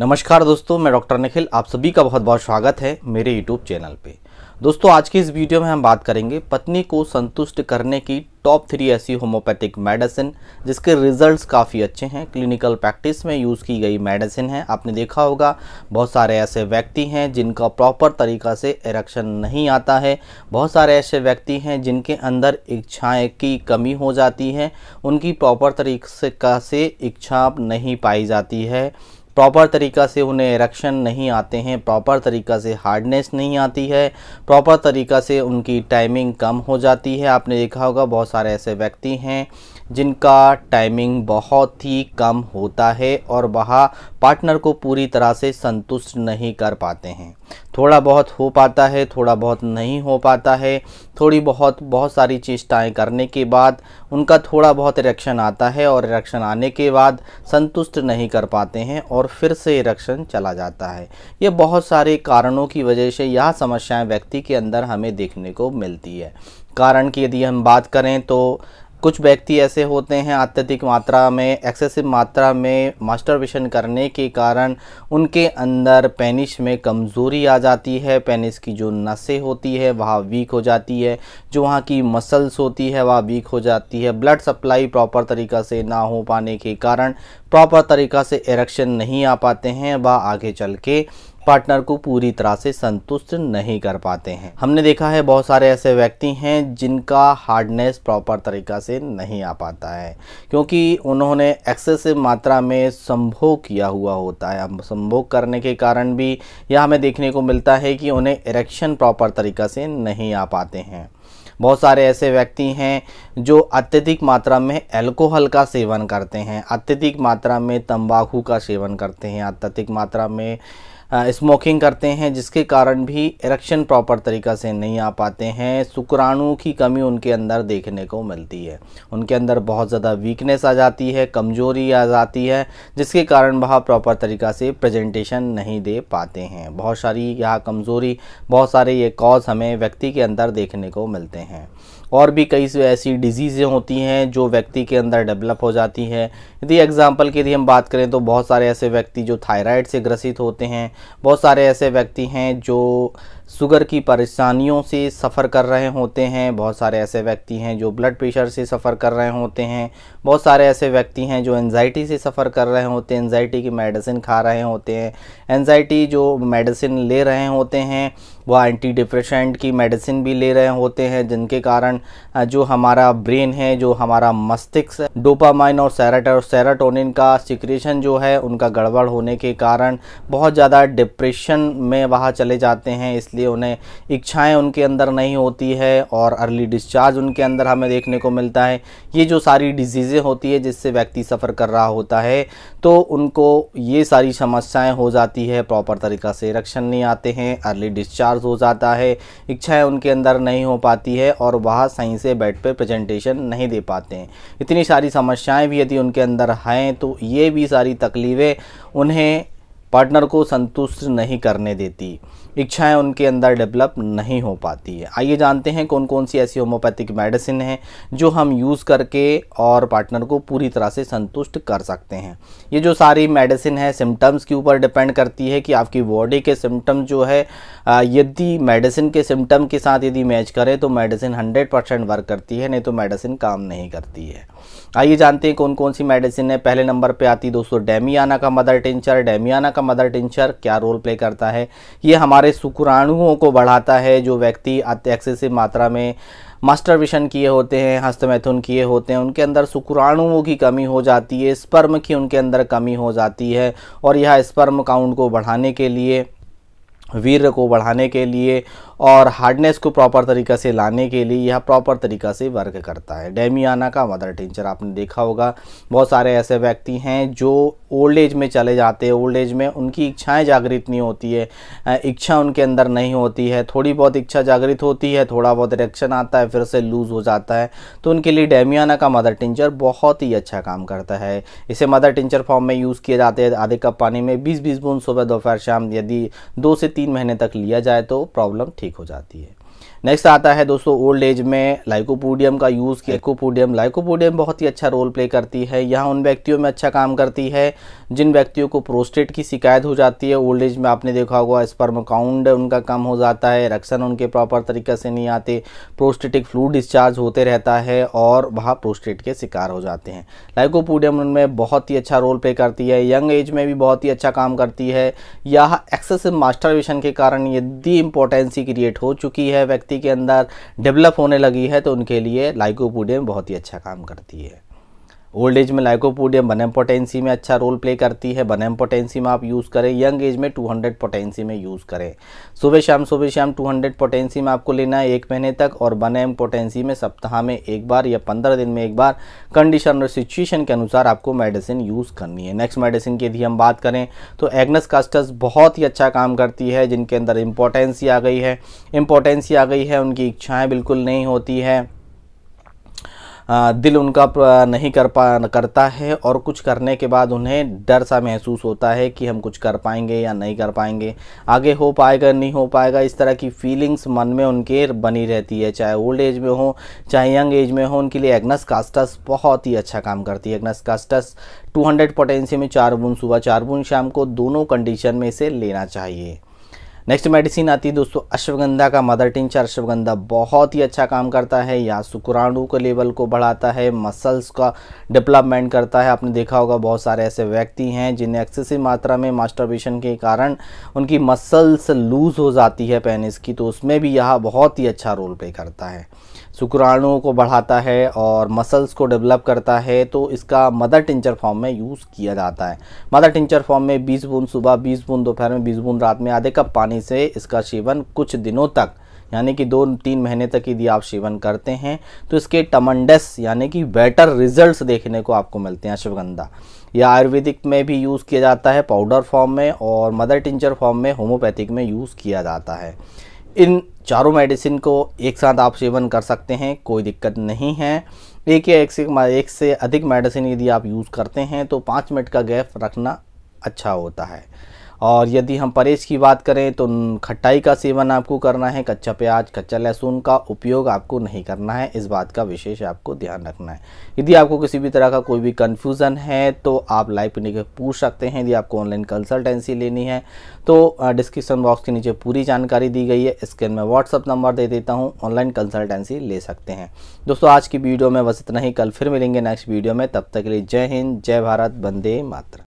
नमस्कार दोस्तों मैं डॉक्टर निखिल आप सभी का बहुत बहुत स्वागत है मेरे यूट्यूब चैनल पे दोस्तों आज की इस वीडियो में हम बात करेंगे पत्नी को संतुष्ट करने की टॉप थ्री ऐसी होम्योपैथिक मेडिसिन जिसके रिजल्ट्स काफ़ी अच्छे हैं क्लिनिकल प्रैक्टिस में यूज़ की गई मेडिसिन है आपने देखा होगा बहुत सारे ऐसे व्यक्ति हैं जिनका प्रॉपर तरीका से एरक्शन नहीं आता है बहुत सारे ऐसे व्यक्ति हैं जिनके अंदर इच्छाएँ की कमी हो जाती है उनकी प्रॉपर तरीका से इच्छा नहीं पाई जाती है प्रॉपर तरीक़ा से उन्हें इरेक्शन नहीं आते हैं प्रॉपर तरीक़ा से हार्डनेस नहीं आती है प्रॉपर तरीक़ा से उनकी टाइमिंग कम हो जाती है आपने देखा होगा बहुत सारे ऐसे व्यक्ति हैं जिनका टाइमिंग बहुत ही कम होता है और वह पार्टनर को पूरी तरह से संतुष्ट नहीं कर पाते हैं थोड़ा बहुत हो पाता है थोड़ा बहुत नहीं हो पाता है थोड़ी बहुत बहुत सारी चेष्टाएँ करने के बाद उनका थोड़ा बहुत इरेक्शन आता है और इरेक्शन आने के बाद संतुष्ट नहीं कर पाते हैं और फिर से इरेक्शन चला जाता है ये बहुत सारे कारणों की वजह से यह समस्याएं व्यक्ति के अंदर हमें देखने को मिलती है कारण की यदि हम बात करें तो कुछ व्यक्ति ऐसे होते हैं अत्यधिक मात्रा में एक्सेसिव मात्रा में मास्टरवेशन करने के कारण उनके अंदर पेनिस में कमज़ोरी आ जाती है पेनिस की जो नसें होती है वह वीक हो जाती है जो वहाँ की मसल्स होती है वह वीक हो जाती है ब्लड सप्लाई प्रॉपर तरीक़ा से ना हो पाने के कारण प्रॉपर तरीक़ा से इरेक्शन नहीं आ पाते हैं वह आगे चल के पार्टनर को पूरी तरह से संतुष्ट नहीं कर पाते हैं हमने देखा है बहुत सारे ऐसे व्यक्ति हैं जिनका हार्डनेस प्रॉपर तरीका से नहीं आ पाता है क्योंकि उन्होंने एक्सेसिव मात्रा में संभोग किया हुआ होता है संभोग करने के कारण भी यह हमें देखने को मिलता है कि उन्हें इरेक्शन प्रॉपर तरीका से नहीं आ पाते हैं बहुत सारे ऐसे व्यक्ति हैं जो अत्यधिक मात्रा में अल्कोहल का सेवन करते हैं अत्यधिक मात्रा में तंबाकू का सेवन करते हैं अत्यधिक मात्रा में स्मोकिंग करते हैं जिसके कारण भी इरेक्शन प्रॉपर तरीक़ा से नहीं आ पाते हैं शुक्राणु की कमी उनके अंदर देखने को मिलती है उनके अंदर बहुत ज़्यादा वीकनेस आ जाती है कमज़ोरी आ जाती है जिसके कारण वह प्रॉपर तरीक़ा से प्रेजेंटेशन नहीं दे पाते हैं बहुत सारी यह कमज़ोरी बहुत सारे ये कॉज हमें व्यक्ति के अंदर देखने को मिलते हैं और भी कई ऐसी डिजीज़ें होती हैं जो व्यक्ति के अंदर डेवलप हो जाती हैं यदि एग्ज़ाम्पल की यदि हम बात करें तो बहुत सारे ऐसे व्यक्ति जो थायराइड से ग्रसित होते हैं बहुत सारे ऐसे व्यक्ति हैं जो शुगर की परेशानियों से सफ़र कर रहे होते हैं बहुत सारे ऐसे व्यक्ति हैं जो ब्लड प्रेशर से सफ़र कर रहे होते हैं बहुत सारे ऐसे व्यक्ति हैं जो एनजाइटी से सफ़र कर रहे होते हैं एनजाइटी की मेडिसिन खा रहे होते हैं एनजाइटी जो मेडिसिन ले रहे होते हैं वह एंटी डिप्रेशेंट की मेडिसिन भी ले रहे होते हैं जिनके कारण जो हमारा ब्रेन है जो हमारा मस्तिष्क डोपामाइन और सेराटर सेराटोनिन का सिक्रेशन जो है उनका गड़बड़ होने के कारण बहुत ज़्यादा डिप्रेशन में वहाँ चले जाते हैं इसलिए उन्हें इच्छाएँ उनके अंदर नहीं होती है और अर्ली डिस्चार्ज उनके अंदर हमें देखने को मिलता है ये जो सारी डिजीज़ें होती है जिससे व्यक्ति सफ़र कर रहा होता है तो उनको ये सारी समस्याएँ हो जाती है प्रॉपर तरीक़ा से रक्षण नहीं आते हैं अर्ली डिस्चार्ज खारिज हो जाता है इच्छाएं उनके अंदर नहीं हो पाती है और वह सही से बेड पर प्रेजेंटेशन नहीं दे पाते हैं इतनी सारी समस्याएं भी यदि उनके अंदर हैं तो ये भी सारी तकलीफ़ें उन्हें पार्टनर को संतुष्ट नहीं करने देती इच्छाएं उनके अंदर डेवलप नहीं हो पाती है आइए जानते हैं कौन कौन सी ऐसी होम्योपैथिक मेडिसिन हैं जो हम यूज़ करके और पार्टनर को पूरी तरह से संतुष्ट कर सकते हैं ये जो सारी मेडिसिन है सिम्टम्स के ऊपर डिपेंड करती है कि आपकी बॉडी के सिम्टम जो है यदि मेडिसिन के सिम्टम के साथ यदि मैच करें तो मेडिसिन हंड्रेड वर्क करती है नहीं तो मेडिसिन काम नहीं करती है आइए जानते हैं कौन कौन सी मेडिसिन है पहले नंबर पे आती है दोस्तों डेमियाना का मदर टिंचर डेमियाना का मदर टिंचर क्या रोल प्ले करता है ये हमारे शुक्राणुओं को बढ़ाता है जो व्यक्ति एक्सेसिव मात्रा में मास्टर विशन किए होते हैं हस्तमैथुन किए होते हैं उनके अंदर शुक्राणुओं की कमी हो जाती है स्पर्म की उनके अंदर कमी हो जाती है और यह स्पर्म काउंट को बढ़ाने के लिए वीर को बढ़ाने के लिए और हार्डनेस को प्रॉपर तरीका से लाने के लिए यह प्रॉपर तरीका से वर्क करता है डेमियाना का मदर टिंचर आपने देखा होगा बहुत सारे ऐसे व्यक्ति हैं जो ओल्ड एज में चले जाते हैं ओल्ड एज में उनकी इच्छाएं जागृत नहीं होती है इच्छा उनके अंदर नहीं होती है थोड़ी बहुत इच्छा जागृत होती है थोड़ा बहुत रिएक्शन आता है फिर से लूज़ हो जाता है तो उनके लिए डेमियाना का मदर टिंचर बहुत ही अच्छा काम करता है इसे मदर टिंचर फॉर्म में यूज़ किए जाते हैं आधे कप पानी में बीस बीस बूंद सुबह दोपहर शाम यदि दो से तीन महीने तक लिया जाए तो प्रॉब्लम ठीक ठीक हो जाती है नेक्स्ट आता है दोस्तों ओल्ड एज में लाइकोपोडियम का यूज़ किया लाइकोपोडियम लाइकोपोडियम बहुत ही अच्छा रोल प्ले करती है यहाँ उन व्यक्तियों में अच्छा काम करती है जिन व्यक्तियों को प्रोस्टेट की शिकायत हो जाती है ओल्ड एज में आपने देखा होगा स्पर्म काउंड उनका कम हो जाता है रक्षण उनके प्रॉपर तरीके से नहीं आते प्रोस्टेटिक फ्लू डिस्चार्ज होते रहता है और वहाँ प्रोस्टेट के शिकार हो जाते हैं लाइकोपोडियम उनमें बहुत ही अच्छा रोल प्ले करती है यंग एज में भी बहुत ही अच्छा काम करती है यह एक्सेसिव मास्टरवेशन के कारण यदि इंपॉर्टेंसी क्रिएट हो चुकी है है व्यक्ति के अंदर डेवलप होने लगी है तो उनके लिए लाइकोपोडियम बहुत ही अच्छा काम करती है ओल्ड एज में लाइकोपोडियम बन एम्पोटेंसी में अच्छा रोल प्ले करती है बनम पोटेंसी में आप यूज़ करें यंग एज में 200 पोटेंसी में यूज़ करें सुबह शाम सुबह शाम 200 पोटेंसी में आपको लेना है एक महीने तक और बनम पोटेंसी में सप्ताह में एक बार या पंद्रह दिन में एक बार कंडीशन और सिचुएशन के अनुसार आपको मेडिसिन यूज़ करनी है नेक्स्ट मेडिसिन की यदि हम बात करें तो एग्नस कास्टस बहुत ही अच्छा काम करती है जिनके अंदर इम्पोर्टेंसी आ गई है इम्पोर्टेंसी आ गई है उनकी इच्छाएँ बिल्कुल नहीं होती है दिल उनका नहीं कर पा करता है और कुछ करने के बाद उन्हें डर सा महसूस होता है कि हम कुछ कर पाएंगे या नहीं कर पाएंगे आगे हो पाएगा नहीं हो पाएगा इस तरह की फीलिंग्स मन में उनके बनी रहती है चाहे ओल्ड एज में हो चाहे यंग एज में हो उनके लिए एग्नस कास्टस बहुत ही अच्छा काम करती है एग्नस कास्टस 200 पोटेंसी में चार बूंद सुबह चार बूंद शाम को दोनों कंडीशन में इसे लेना चाहिए नेक्स्ट मेडिसिन आती है दोस्तों अश्वगंधा का मदर टिंचर अश्वगंधा बहुत ही अच्छा काम करता है या सुक्राणु तो के लेवल को बढ़ाता है मसल्स का डेवलपमेंट करता है आपने देखा होगा बहुत सारे ऐसे व्यक्ति हैं जिन्हें एक्सेसिव मात्रा में मास्टरबेशन के कारण उनकी मसल्स लूज़ हो जाती है पेनिस की तो उसमें भी यह बहुत ही अच्छा रोल प्ले करता है शुक्राणुओं को बढ़ाता है और मसल्स को डेवलप करता है तो इसका मदर टिंचर फॉर्म में यूज़ किया जाता है मदर टिंचर फॉर्म में 20 बूंद सुबह 20 बूंद दोपहर में 20 बूंद रात में आधे कप पानी से इसका सेवन कुछ दिनों तक यानी कि दो तीन महीने तक यदि आप सेवन करते हैं तो इसके टमंडस यानी कि बेटर रिजल्ट्स देखने को आपको मिलते हैं अश्वगंधा यह आयुर्वेदिक में भी यूज़ किया जाता है पाउडर फॉर्म में और मदर टिंचर फॉर्म में होम्योपैथिक में यूज़ किया जाता है इन चारों मेडिसिन को एक साथ आप सेवन कर सकते हैं कोई दिक्कत नहीं है एक या एक से एक से अधिक मेडिसिन यदि आप यूज़ करते हैं तो पाँच मिनट का गैप रखना अच्छा होता है और यदि हम परहेज की बात करें तो खट्टाई का सेवन आपको करना है कच्चा प्याज कच्चा लहसुन का उपयोग आपको नहीं करना है इस बात का विशेष आपको ध्यान रखना है यदि आपको किसी भी तरह का कोई भी कन्फ्यूज़न है तो आप लाइव क्लिनिक के पूछ सकते हैं यदि आपको ऑनलाइन कंसल्टेंसी लेनी है तो डिस्क्रिप्सन बॉक्स के नीचे पूरी जानकारी दी गई है स्क्रीन में व्हाट्सअप नंबर दे देता हूँ ऑनलाइन कंसल्टेंसी ले सकते हैं दोस्तों आज की वीडियो में बस इतना ही कल फिर मिलेंगे नेक्स्ट वीडियो में तब तक के लिए जय हिंद जय भारत वंदे मातरम